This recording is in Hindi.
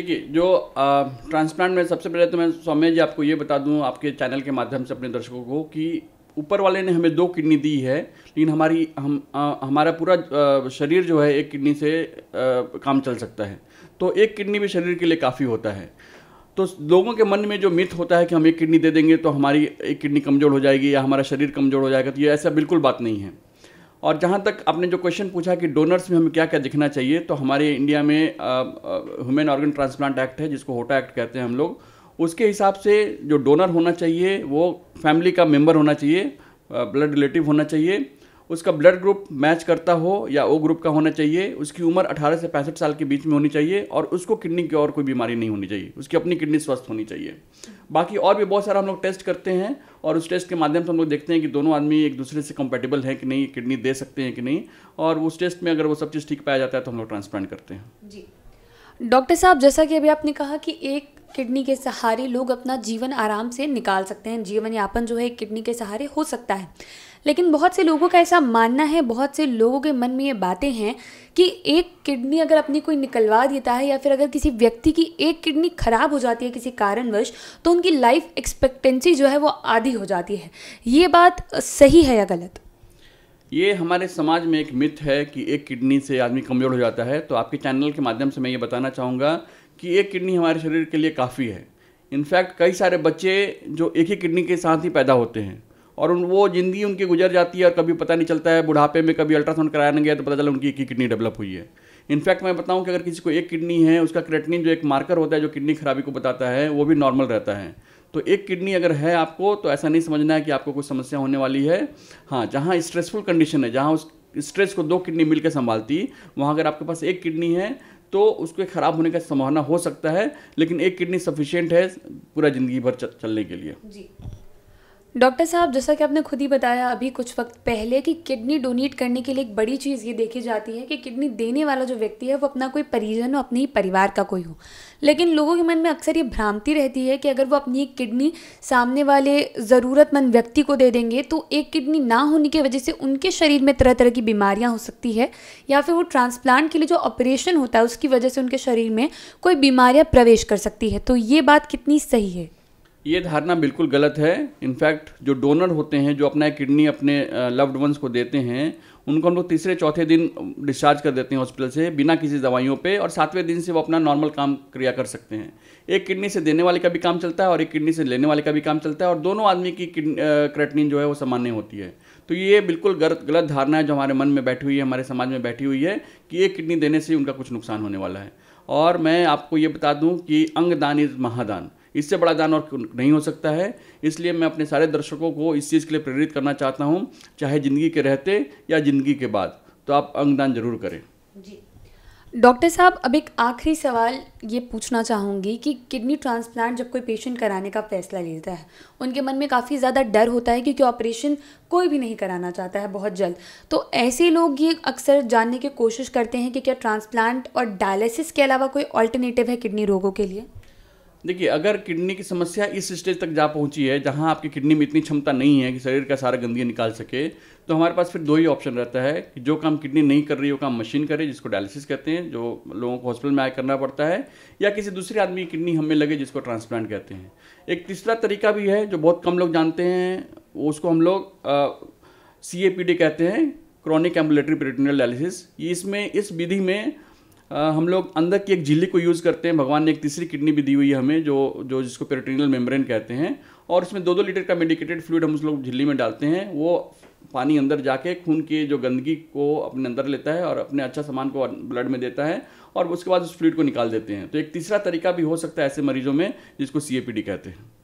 देखिए जो ट्रांसप्लांट में सबसे पहले तो मैं सौम्य जी आपको ये बता दूं आपके चैनल के माध्यम से अपने दर्शकों को कि ऊपर वाले ने हमें दो किडनी दी है लेकिन हमारी हम आ, हमारा पूरा शरीर जो है एक किडनी से आ, काम चल सकता है तो एक किडनी भी शरीर के लिए काफ़ी होता है तो लोगों के मन में जो मिथ होता है कि हम एक किडनी दे देंगे तो हमारी एक किडनी कमज़ोर हो जाएगी या हमारा शरीर कमज़ोर हो जाएगा तो ये ऐसा बिल्कुल बात नहीं है और जहाँ तक आपने जो क्वेश्चन पूछा कि डोनर्स में हमें क्या क्या दिखना चाहिए तो हमारे इंडिया में ह्यूमन ऑर्गन ट्रांसप्लांट एक्ट है जिसको होटा एक्ट कहते हैं हम लोग उसके हिसाब से जो डोनर होना चाहिए वो फैमिली का मेम्बर होना चाहिए ब्लड रिलेटिव होना चाहिए उसका ब्लड ग्रुप मैच करता हो या ओ ग्रुप का होना चाहिए उसकी उम्र 18 से पैंसठ साल के बीच में होनी चाहिए और उसको किडनी की और कोई बीमारी नहीं होनी चाहिए उसकी अपनी किडनी स्वस्थ होनी चाहिए बाकी और भी बहुत सारा हम लोग टेस्ट करते हैं और उस टेस्ट के माध्यम से हम लोग देखते हैं कि दोनों आदमी एक दूसरे से कंपेटेबल है कि नहीं किडनी दे सकते हैं कि नहीं और उस टेस्ट में अगर वो सब चीज़ ठीक पाया जाता है तो हम लोग ट्रांसप्लांट करते हैं जी डॉक्टर साहब जैसा कि अभी आपने कहा कि एक किडनी के सहारे लोग अपना जीवन आराम से निकाल सकते हैं जीवन यापन जो है किडनी के सहारे हो सकता है लेकिन बहुत से लोगों का ऐसा मानना है बहुत से लोगों के मन में ये बातें हैं कि एक किडनी अगर अपनी कोई निकलवा देता है या फिर अगर किसी व्यक्ति की एक किडनी खराब हो जाती है किसी कारणवश तो उनकी लाइफ एक्सपेक्टेंसी जो है वो आधी हो जाती है ये बात सही है या गलत ये हमारे समाज में एक मिथ है कि एक किडनी से आदमी कमज़ोर हो जाता है तो आपके चैनल के माध्यम से मैं ये बताना चाहूँगा कि एक किडनी हमारे शरीर के लिए काफ़ी है इनफैक्ट कई सारे बच्चे जो एक ही किडनी के साथ ही पैदा होते हैं और उन वो ज़िंदगी उनकी गुजर जाती है और कभी पता नहीं चलता है बुढ़ापे में कभी अल्ट्रासाउंड नहीं गया तो पता चला उनकी ही किडनी डेवलप हुई है इनफैक्ट मैं बताऊं कि अगर किसी को एक किडनी है उसका क्रेटनिन जो एक मार्कर होता है जो किडनी खराबी को बताता है वो भी नॉर्मल रहता है तो एक किडनी अगर है आपको तो ऐसा नहीं समझना है कि आपको कोई समस्या होने वाली है हाँ जहाँ स्ट्रेसफुल कंडीशन है जहाँ उस स्ट्रेस को दो किडनी मिलकर संभालती वहाँ अगर आपके पास एक किडनी है तो उसके ख़राब होने का संभावना हो सकता है लेकिन एक किडनी सफिशियंट है पूरा ज़िंदगी भर चलने के लिए जी डॉक्टर साहब जैसा कि आपने खुद ही बताया अभी कुछ वक्त पहले कि किडनी डोनेट करने के लिए एक बड़ी चीज़ ये देखी जाती है कि किडनी देने वाला जो व्यक्ति है वो अपना कोई परिजन हो अपने ही परिवार का कोई हो लेकिन लोगों के मन में अक्सर ये भ्रांति रहती है कि अगर वो अपनी एक किडनी सामने वाले ज़रूरतमंद व्यक्ति को दे देंगे तो एक किडनी ना होने की वजह से उनके शरीर में तरह तरह की बीमारियाँ हो सकती है या फिर वो ट्रांसप्लांट के लिए जो ऑपरेशन होता है उसकी वजह से उनके शरीर में कोई बीमारियाँ प्रवेश कर सकती है तो ये बात कितनी सही है ये धारणा बिल्कुल गलत है इनफैक्ट जो डोनर होते हैं जो अपना किडनी अपने लव्ड वंस को देते हैं उनको हम लोग तीसरे चौथे दिन डिस्चार्ज कर देते हैं हॉस्पिटल से बिना किसी दवाइयों पे और सातवें दिन से वो अपना नॉर्मल काम क्रिया कर सकते हैं एक किडनी से देने वाले का भी काम चलता है और एक किडनी से लेने वाले का भी काम चलता है और दोनों आदमी की क्रेटनिन जो है वो सामान्य होती है तो ये बिल्कुल गलत गलत धारणा है जो हमारे मन में बैठी हुई है हमारे समाज में बैठी हुई है कि एक किडनी देने से उनका कुछ नुकसान होने वाला है और मैं आपको ये बता दूँ कि अंगदान इज़ महादान इससे बड़ा दान और नहीं हो सकता है इसलिए मैं अपने सारे दर्शकों को इस चीज़ के लिए प्रेरित करना चाहता हूँ चाहे ज़िंदगी के रहते या ज़िंदगी के बाद तो आप अंगदान जरूर करें जी डॉक्टर साहब अब एक आखिरी सवाल ये पूछना चाहूँगी कि किडनी ट्रांसप्लांट जब कोई पेशेंट कराने का फैसला लेता है उनके मन में काफ़ी ज़्यादा डर होता है क्योंकि ऑपरेशन कोई भी नहीं कराना चाहता है बहुत जल्द तो ऐसे लोग ये अक्सर जानने की कोशिश करते हैं कि क्या ट्रांसप्लांट और डायलिसिस के अलावा कोई ऑल्टरनेटिव है किडनी रोगों के लिए देखिए अगर किडनी की समस्या इस स्टेज तक जा पहुंची है जहां आपकी किडनी में इतनी क्षमता नहीं है कि शरीर का सारा गंदगी निकाल सके तो हमारे पास फिर दो ही ऑप्शन रहता है कि जो काम किडनी नहीं कर रही है वो काम मशीन करे जिसको डायलिसिस कहते हैं जो लोगों को हॉस्पिटल में आया करना पड़ता है या किसी दूसरे आदमी की किडनी हमें लगे जिसको ट्रांसप्लांट कहते हैं एक तीसरा तरीका भी है जो बहुत कम लोग जानते हैं उसको हम लोग सी कहते हैं क्रॉनिक एम्बुलेटरी पेरिटोनियल डायलिसिस इसमें इस विधि में हम लोग अंदर की एक झिल्ली को यूज़ करते हैं भगवान ने एक तीसरी किडनी भी दी हुई है हमें जो जो जिसको पेरिटोनियल मेम्ब्रेन कहते हैं और इसमें दो दो लीटर का मेडिकेटेड फ्लूड हम उस लोग झिल्ली में डालते हैं वो पानी अंदर जाके खून की जो गंदगी को अपने अंदर लेता है और अपने अच्छा सामान को ब्लड में देता है और उसके बाद उस फ्लूड को निकाल देते हैं तो एक तीसरा तरीका भी हो सकता है ऐसे मरीजों में जिसको सी कहते हैं